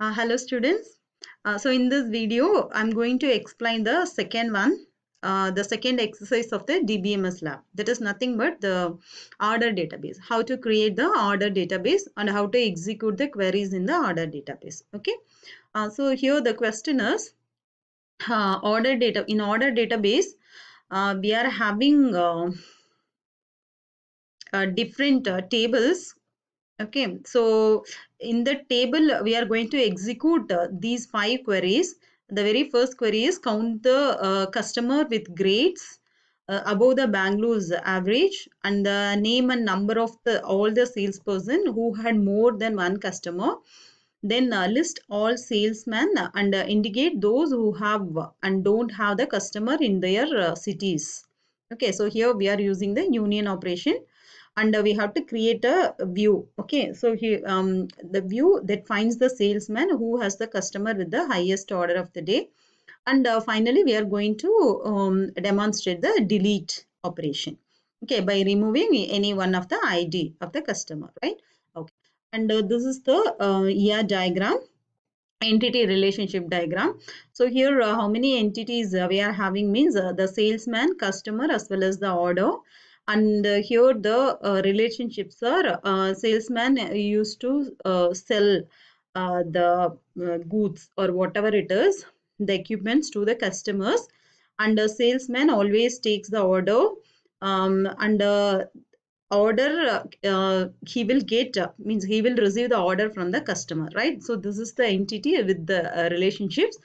Uh, hello students. Uh, so in this video, I'm going to explain the second one, uh, the second exercise of the DBMS lab. That is nothing but the order database, how to create the order database and how to execute the queries in the order database. Okay. Uh, so here the question is, uh, order data, in order database, uh, we are having different tables okay so in the table we are going to execute uh, these five queries the very first query is count the uh, customer with grades uh, above the Bangalore's average and the name and number of the all the salesperson who had more than one customer then uh, list all salesmen and uh, indicate those who have and don't have the customer in their uh, cities okay so here we are using the union operation and we have to create a view okay so he um, the view that finds the salesman who has the customer with the highest order of the day and uh, finally we are going to um, demonstrate the delete operation okay by removing any one of the id of the customer right okay and uh, this is the uh, ER diagram entity relationship diagram so here uh, how many entities uh, we are having means uh, the salesman customer as well as the order and here the uh, relationships are uh, salesman used to uh, sell the goods or whatever it is the equipments to the customers and the salesman always takes the order um, and uh, order uh, he will get uh, means he will receive the order from the customer right so this is the entity with the relationships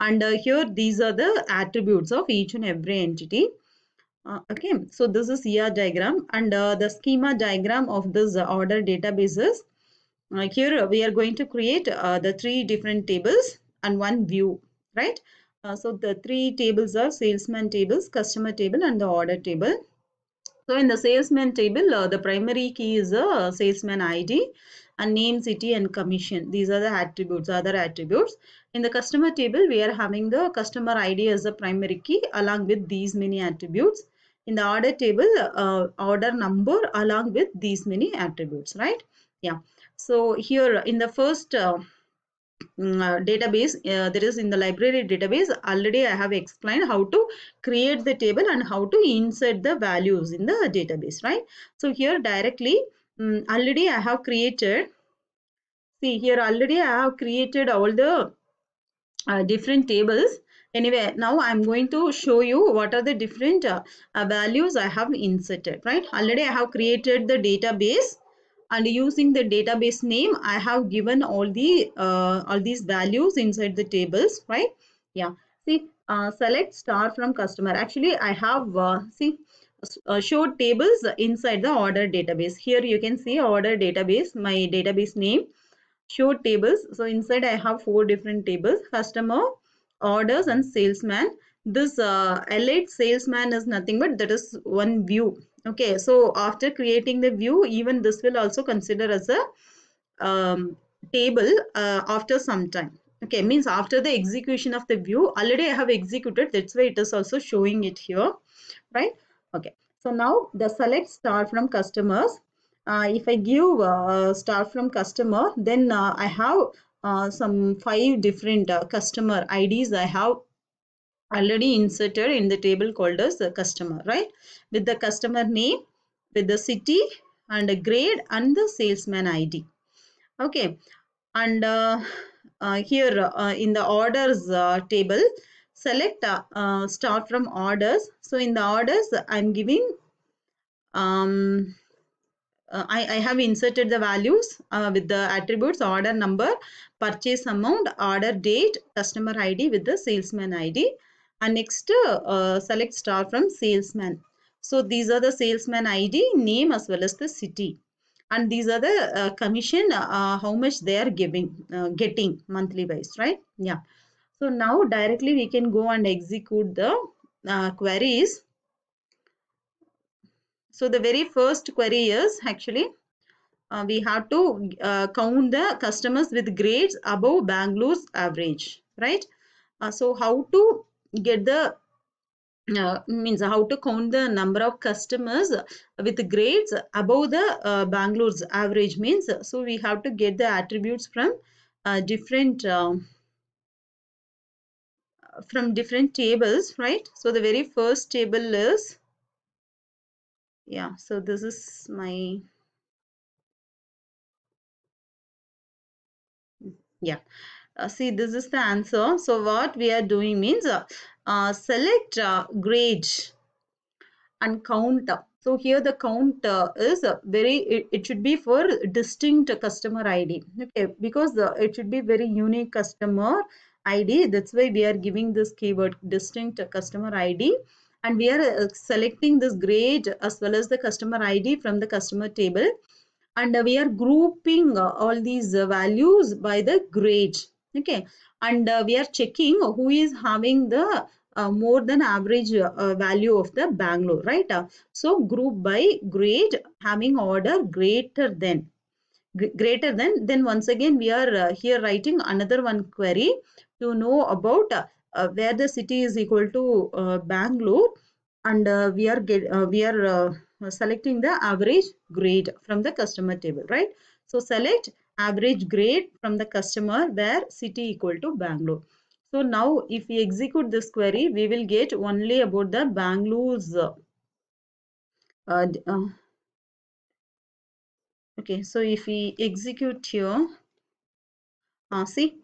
and here these are the attributes of each and every entity uh, okay, so this is ER diagram and uh, the schema diagram of this order databases. uh, here we are going to create uh, the three different tables and one view, right? Uh, so the three tables are salesman tables, customer table and the order table. So in the salesman table, uh, the primary key is a salesman ID and name, city and commission. These are the attributes, other attributes. In the customer table, we are having the customer ID as a primary key along with these many attributes in the order table uh, order number along with these many attributes right yeah so here in the first uh, mm, uh, database uh, there is in the library database already I have explained how to create the table and how to insert the values in the database right so here directly um, already I have created see here already I have created all the uh, different tables anyway now i'm going to show you what are the different uh, uh, values i have inserted right already i have created the database and using the database name i have given all the uh, all these values inside the tables right yeah see uh, select star from customer actually i have uh, see uh, show tables inside the order database here you can see order database my database name show tables so inside i have four different tables customer orders and salesman this uh, elite salesman is nothing but that is one view okay so after creating the view even this will also consider as a um, table uh, after some time okay means after the execution of the view already i have executed that's why it is also showing it here right okay so now the select star from customers uh, if i give uh, star from customer then uh, i have uh, some five different uh, customer IDs I have already inserted in the table called as the customer, right? With the customer name, with the city and a grade and the salesman ID. Okay, and uh, uh here uh, in the orders table, select start from orders. So in the orders, I'm giving um, uh, I, I, have inserted the values uh, with the attributes order number, purchase amount, order date, customer ID with the salesman ID and next uh, select star from salesman. So these are the salesman ID, name as well as the city and these are the uh, commission uh, how much they are giving getting monthly wise right yeah so now directly we can go and execute the queries so the very first query is actually uh, we have to uh, count the customers with grades above Bangalore's average, right? Uh, so how to get the uh, means how to count the number of customers with grades above the uh, Bangalore's average means so we have to get the attributes from uh, different um, from different tables right so the very first table is yeah so this is my mm, yeah uh, see this is the answer so what we are doing means uh, uh, select uh, grade and count so here the count uh, is uh, very it, it, should be for distinct customer id okay because the, it should be very unique customer id that's why we are giving this keyword distinct customer id and we are uh, selecting this grade as well as the customer ID from the customer table and we are grouping uh, all these uh, values by the grade okay and we are checking who is having the uh, more than average uh, value of the Bangalore, right? Uh, so group by grade having order greater than greater than then once again we are here writing another one query to know about uh, where the city is equal to uh, Bangalore and uh, we are get, we are selecting the average grade from the customer table right so select average grade from the customer where city equal to bangalore so now if we execute this query we will get only about the bangalore's uh, uh, okay so if we execute here uh, see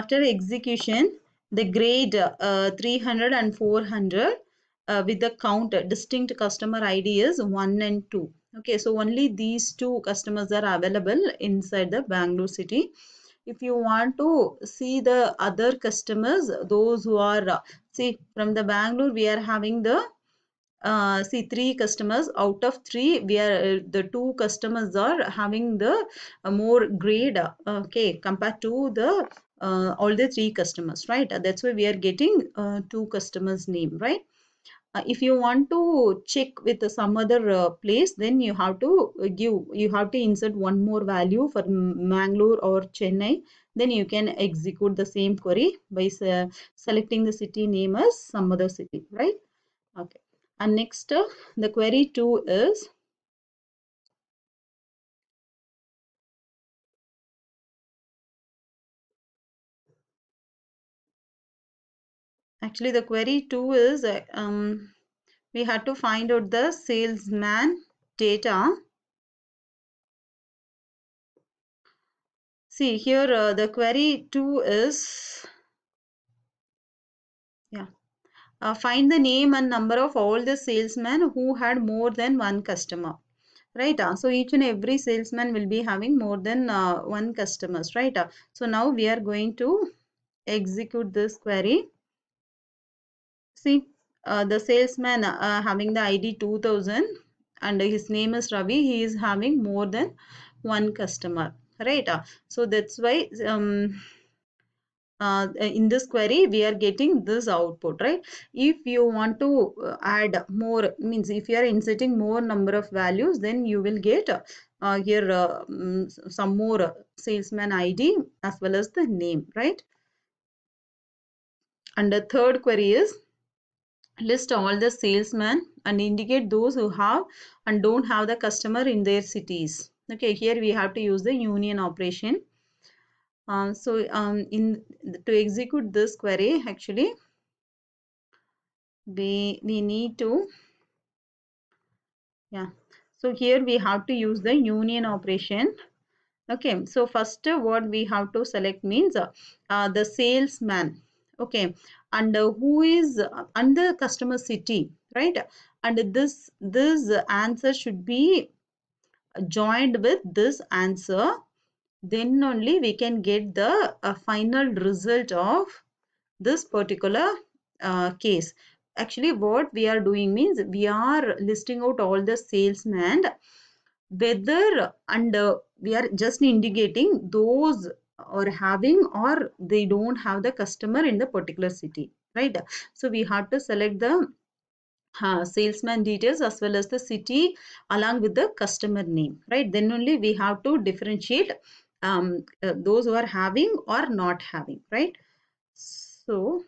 after execution the grade uh, 300 and 400 uh, with the count distinct customer ID is 1 and 2. Okay, so only these two customers are available inside the Bangalore city. If you want to see the other customers, those who are, uh, see from the Bangalore, we are having the uh, see three customers out of three we are uh, the two customers are having the uh, more grade uh, okay compared to the uh, all the three customers right uh, that's why we are getting uh, two customers name right uh, if you want to check with some other uh, place then you have to give you have to insert one more value for mangalore or chennai then you can execute the same query by uh, selecting the city name as some other city right okay and next the query 2 is actually the query 2 is uh, um, we had to find out the salesman data see here uh, the query 2 is yeah uh, find the name and number of all the salesmen who had more than one customer right uh, so each and every salesman will be having more than uh, one customers right uh, so now we are going to execute this query See, uh, the salesman uh, uh having the ID 2000 and his name is Ravi. He is having more than one customer, right? Uh, so that's why um, uh, in this query we are getting this output right if you want to uh, add more means if you are inserting more number of values then you will get uh, here uh, mm, some more salesman id as well as the name right and the third query is list all the salesmen and indicate those who have and don't have the customer in their cities okay here we have to use the union operation um, so um, in to execute this query actually we we need to yeah so here we have to use the union operation okay so first what we have to select means uh, uh the salesman okay and who is under customer city right and this this answer should be joined with this answer then only we can get the uh, final result of this particular uh, case actually what we are doing means we are listing out all the salesmen whether under we are just indicating those or having or they don't have the customer in the particular city right so we have to select the uh, salesman details as well as the city along with the customer name right then only we have to differentiate um, uh, those who are having or not having right so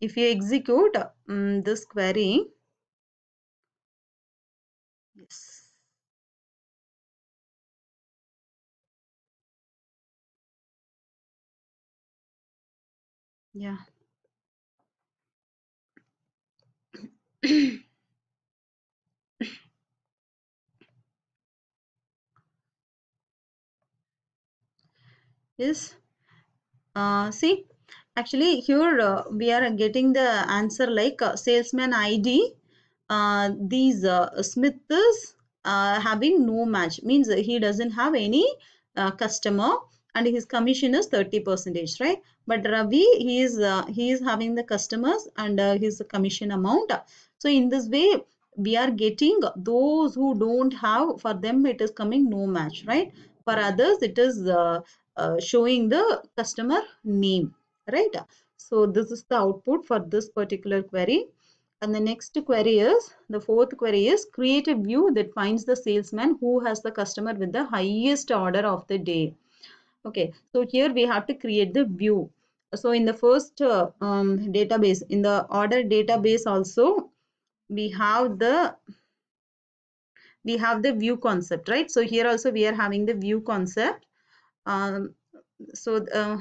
if you execute um, this query yes Yeah. yes. Uh, see, actually here uh, we are getting the answer like uh, salesman ID. Uh, these uh, Smiths uh, having no match means he doesn't have any customer and his commission is 30 percentage right but ravi he is uh, he is having the customers and uh, his commission amount so in this way we are getting those who don't have for them it is coming no match right for others it is uh, uh showing the customer name right so this is the output for this particular query and the next query is the fourth query is create a view that finds the salesman who has the customer with the highest order of the day okay so here we have to create the view so in the first uh, um, database in the order database also we have the we have the view concept right so here also we are having the view concept um, so uh,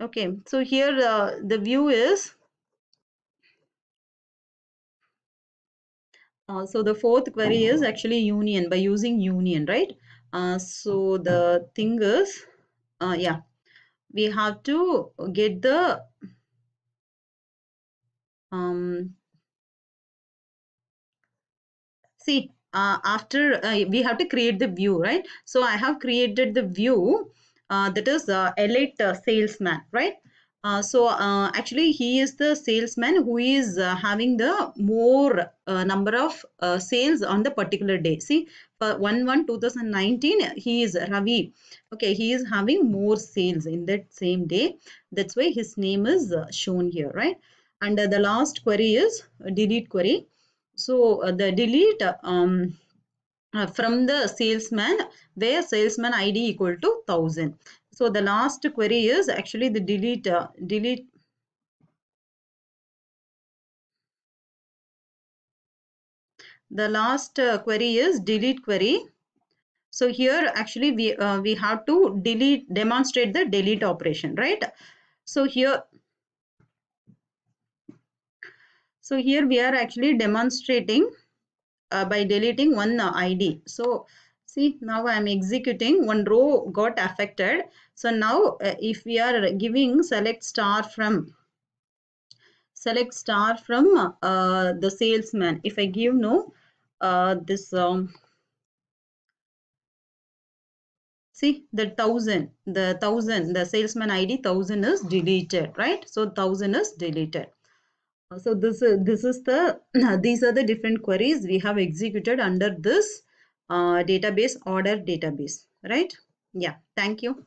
okay so here uh, the view is Uh, so the fourth query is actually union by using union, right? Uh, so the thing is, uh, yeah, we have to get the um, see uh, after uh, we have to create the view right so i have created the view uh, that is uh, elite uh, salesman right uh, so uh, actually he is the salesman who is uh, having the more uh, number of uh, sales on the particular day see for 1 1 2019 he is ravi okay he is having more sales in that same day that's why his name is uh, shown here right and the last query is delete query so the delete um, from the salesman where salesman id equal to 1000 so the last query is actually the delete, uh, delete the last uh, query is delete query so here actually we uh, we have to delete demonstrate the delete operation right so here so here we are actually demonstrating uh, by deleting one uh, id so See, now I am executing, one row got affected. So now uh, if we are giving select star from, select star from uh, the salesman, if I give no, uh, this, um, see the thousand, the thousand, the salesman ID thousand is deleted, right? So thousand is deleted so this is, this is the these are the different queries we have executed under this uh, database order database right yeah thank you